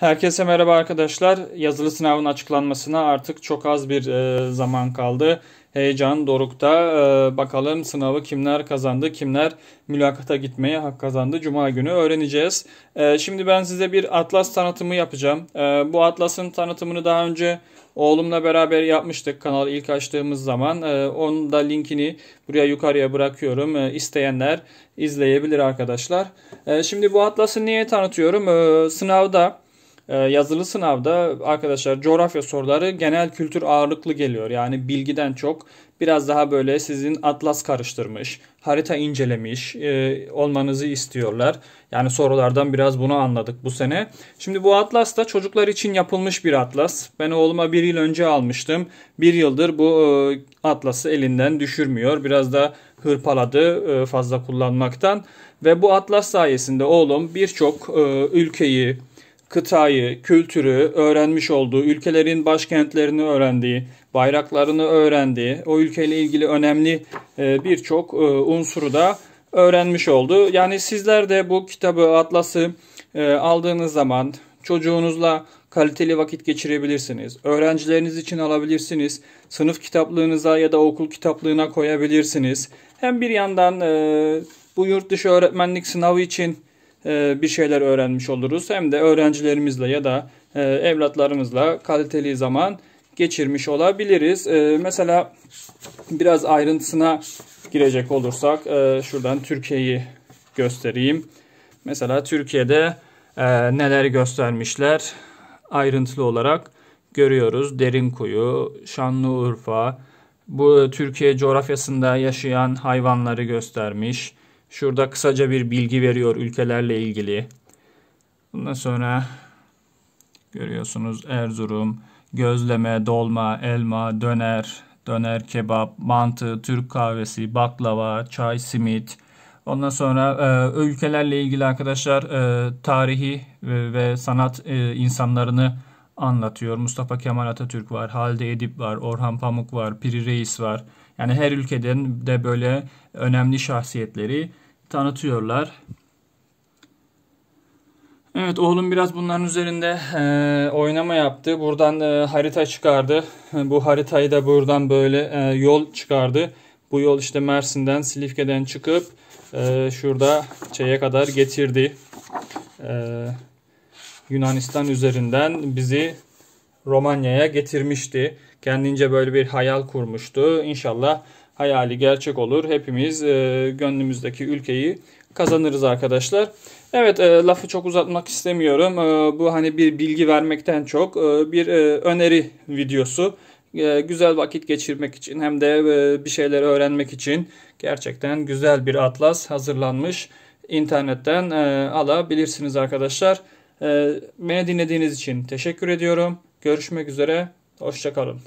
Herkese merhaba arkadaşlar. Yazılı sınavın açıklanmasına artık çok az bir e, zaman kaldı. Heyecan dorukta. E, bakalım sınavı kimler kazandı, kimler mülakata gitmeye hak kazandı. Cuma günü öğreneceğiz. E, şimdi ben size bir atlas tanıtımı yapacağım. E, bu atlasın tanıtımını daha önce oğlumla beraber yapmıştık kanal ilk açtığımız zaman. E, onun da linkini buraya yukarıya bırakıyorum. E, isteyenler izleyebilir arkadaşlar. E, şimdi bu atlası niye tanıtıyorum? E, sınavda ee, yazılı sınavda arkadaşlar coğrafya soruları genel kültür ağırlıklı geliyor. Yani bilgiden çok biraz daha böyle sizin atlas karıştırmış, harita incelemiş e, olmanızı istiyorlar. Yani sorulardan biraz bunu anladık bu sene. Şimdi bu atlas da çocuklar için yapılmış bir atlas. Ben oğluma bir yıl önce almıştım. Bir yıldır bu e, atlası elinden düşürmüyor. Biraz da hırpaladı e, fazla kullanmaktan. Ve bu atlas sayesinde oğlum birçok e, ülkeyi, kıtayı, kültürü öğrenmiş olduğu, ülkelerin başkentlerini öğrendiği, bayraklarını öğrendiği, o ülkeyle ilgili önemli e, birçok e, unsuru da öğrenmiş oldu. Yani sizler de bu kitabı, atlası e, aldığınız zaman çocuğunuzla kaliteli vakit geçirebilirsiniz. Öğrencileriniz için alabilirsiniz. Sınıf kitaplığınıza ya da okul kitaplığına koyabilirsiniz. Hem bir yandan bu yurt dışı öğretmenlik sınavı için e, bir şeyler öğrenmiş oluruz. Hem de öğrencilerimizle ya da e, evlatlarımızla kaliteli zaman geçirmiş olabiliriz. E, mesela biraz ayrıntısına girecek olursak şuradan Türkiye'yi göstereyim. Mesela Türkiye'de neler göstermişler ayrıntılı olarak görüyoruz. Derinkuyu, Şanlıurfa, bu Türkiye coğrafyasında yaşayan hayvanları göstermiş. Şurada kısaca bir bilgi veriyor ülkelerle ilgili. Bundan sonra görüyorsunuz Erzurum, gözleme, dolma, elma, döner, döner kebap, mantı, Türk kahvesi, baklava, çay, simit. Ondan sonra e, ülkelerle ilgili arkadaşlar e, tarihi ve, sanat e, insanlarını anlatıyor. Mustafa Kemal Atatürk var, Halide Edip var, Orhan Pamuk var, Piri Reis var. Yani her ülkeden de böyle önemli şahsiyetleri tanıtıyorlar. Evet oğlum biraz bunların üzerinde e, oynama yaptı. Buradan e, harita çıkardı. Bu haritayı da buradan böyle e, yol çıkardı. Bu yol işte Mersin'den Silifke'den çıkıp e, şurada şeye kadar getirdi. E, Yunanistan üzerinden bizi Romanya'ya getirmişti. Kendince böyle bir hayal kurmuştu. İnşallah hayali gerçek olur. Hepimiz e, gönlümüzdeki ülkeyi kazanırız arkadaşlar. Evet e, lafı çok uzatmak istemiyorum. E, bu hani bir bilgi vermekten çok e, bir e, öneri videosu. E, güzel vakit geçirmek için hem de e, bir şeyleri öğrenmek için gerçekten güzel bir atlas hazırlanmış. İnternetten e, alabilirsiniz arkadaşlar. Ee, beni dinlediğiniz için teşekkür ediyorum. Görüşmek üzere. Hoşçakalın.